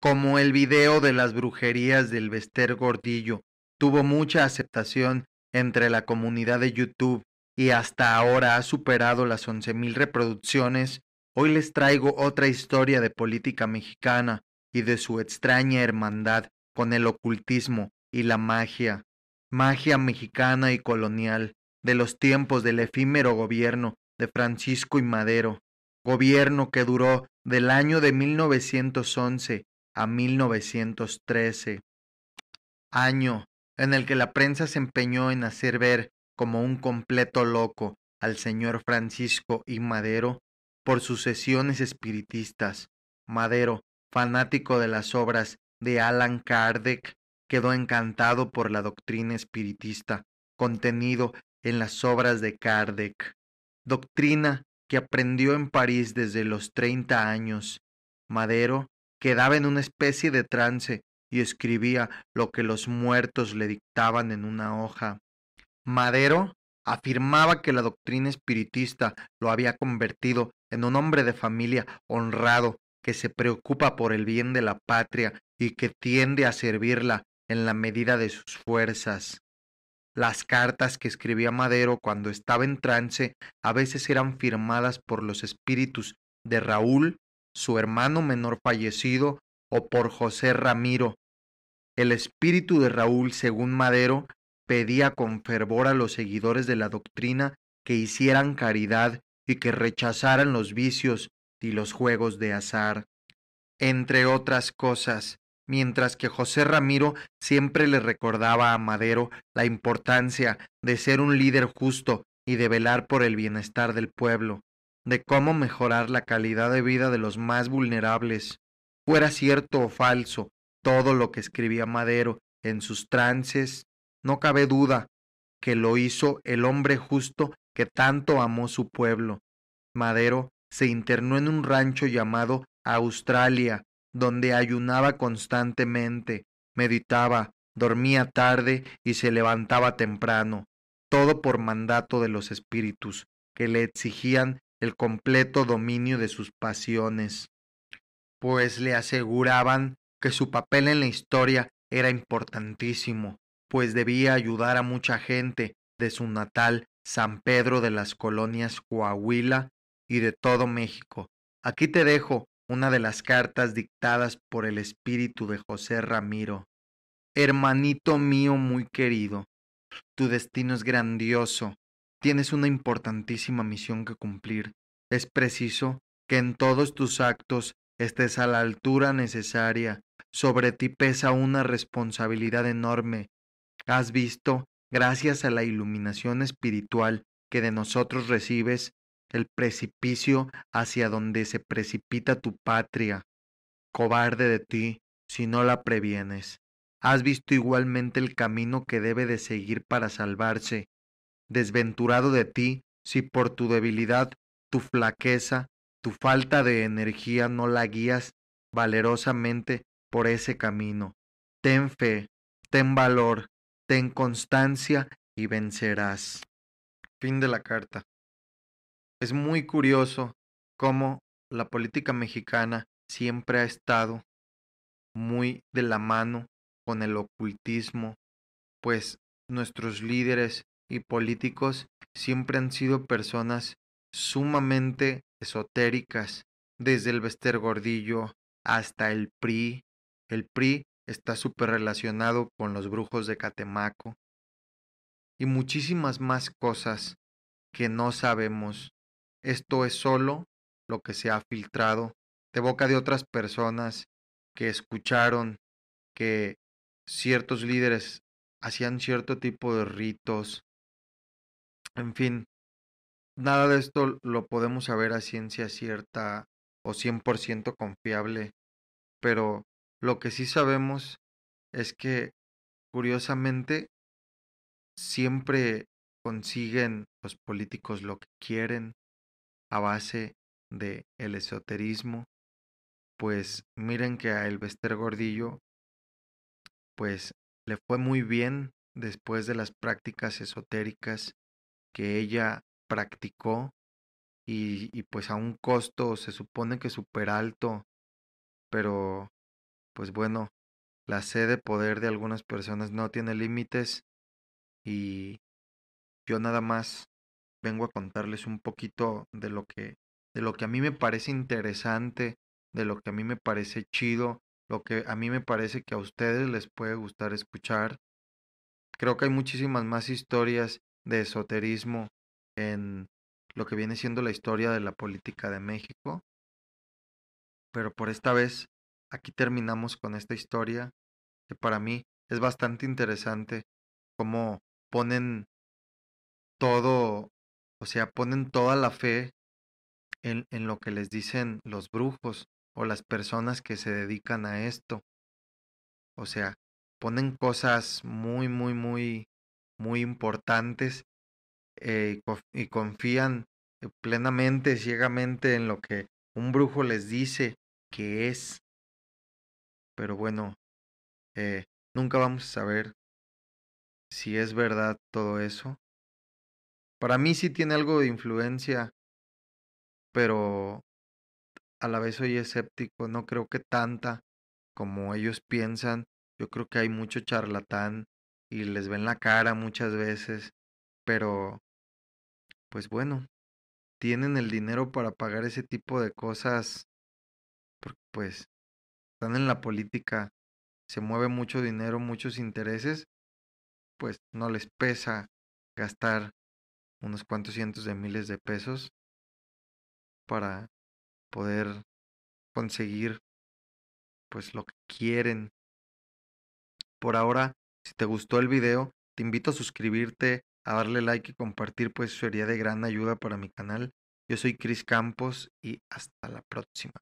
como el video de las brujerías del Bester Gordillo. Tuvo mucha aceptación entre la comunidad de YouTube y hasta ahora ha superado las mil reproducciones, hoy les traigo otra historia de política mexicana y de su extraña hermandad con el ocultismo y la magia, magia mexicana y colonial, de los tiempos del efímero gobierno de Francisco y Madero, gobierno que duró del año de 1911 a 1913, año en el que la prensa se empeñó en hacer ver como un completo loco al señor Francisco y Madero por sus sesiones espiritistas. Madero, fanático de las obras de Alan Kardec, quedó encantado por la doctrina espiritista contenido en las obras de Kardec, doctrina que aprendió en París desde los 30 años. Madero quedaba en una especie de trance y escribía lo que los muertos le dictaban en una hoja. Madero afirmaba que la doctrina espiritista lo había convertido en un hombre de familia honrado que se preocupa por el bien de la patria y que tiende a servirla en la medida de sus fuerzas. Las cartas que escribía Madero cuando estaba en trance a veces eran firmadas por los espíritus de Raúl su hermano menor fallecido, o por José Ramiro. El espíritu de Raúl, según Madero, pedía con fervor a los seguidores de la doctrina que hicieran caridad y que rechazaran los vicios y los juegos de azar, entre otras cosas, mientras que José Ramiro siempre le recordaba a Madero la importancia de ser un líder justo y de velar por el bienestar del pueblo de cómo mejorar la calidad de vida de los más vulnerables. Fuera cierto o falso todo lo que escribía Madero en sus trances, no cabe duda que lo hizo el hombre justo que tanto amó su pueblo. Madero se internó en un rancho llamado Australia, donde ayunaba constantemente, meditaba, dormía tarde y se levantaba temprano, todo por mandato de los espíritus, que le exigían el completo dominio de sus pasiones, pues le aseguraban que su papel en la historia era importantísimo, pues debía ayudar a mucha gente de su natal San Pedro de las colonias Coahuila y de todo México. Aquí te dejo una de las cartas dictadas por el espíritu de José Ramiro. Hermanito mío muy querido, tu destino es grandioso Tienes una importantísima misión que cumplir. Es preciso que en todos tus actos estés a la altura necesaria. Sobre ti pesa una responsabilidad enorme. Has visto, gracias a la iluminación espiritual que de nosotros recibes, el precipicio hacia donde se precipita tu patria. Cobarde de ti, si no la previenes. Has visto igualmente el camino que debe de seguir para salvarse, desventurado de ti si por tu debilidad, tu flaqueza, tu falta de energía no la guías valerosamente por ese camino. Ten fe, ten valor, ten constancia y vencerás. Fin de la carta. Es muy curioso cómo la política mexicana siempre ha estado muy de la mano con el ocultismo, pues nuestros líderes y políticos siempre han sido personas sumamente esotéricas, desde el Vester Gordillo hasta el PRI. El PRI está súper relacionado con los brujos de Catemaco y muchísimas más cosas que no sabemos. Esto es solo lo que se ha filtrado de boca de otras personas que escucharon que ciertos líderes hacían cierto tipo de ritos, en fin, nada de esto lo podemos saber a ciencia cierta o 100% confiable, pero lo que sí sabemos es que, curiosamente, siempre consiguen los políticos lo que quieren a base de el esoterismo. Pues miren que a Elvester Gordillo, pues le fue muy bien después de las prácticas esotéricas que ella practicó y, y, pues a un costo se supone que súper alto, pero pues bueno, la sed de poder de algunas personas no tiene límites y yo nada más vengo a contarles un poquito de lo que de lo que a mí me parece interesante, de lo que a mí me parece chido, lo que a mí me parece que a ustedes les puede gustar escuchar. Creo que hay muchísimas más historias de esoterismo en lo que viene siendo la historia de la política de México. Pero por esta vez, aquí terminamos con esta historia que para mí es bastante interesante, cómo ponen todo, o sea, ponen toda la fe en, en lo que les dicen los brujos o las personas que se dedican a esto. O sea, ponen cosas muy, muy, muy muy importantes eh, y confían eh, plenamente, ciegamente en lo que un brujo les dice que es. Pero bueno, eh, nunca vamos a saber si es verdad todo eso. Para mí sí tiene algo de influencia, pero a la vez soy escéptico, no creo que tanta como ellos piensan. Yo creo que hay mucho charlatán y les ven la cara muchas veces, pero pues bueno, tienen el dinero para pagar ese tipo de cosas, porque pues están en la política, se mueve mucho dinero, muchos intereses, pues no les pesa gastar unos cuantos cientos de miles de pesos para poder conseguir pues lo que quieren. Por ahora si te gustó el video, te invito a suscribirte, a darle like y compartir, pues sería de gran ayuda para mi canal. Yo soy Cris Campos y hasta la próxima.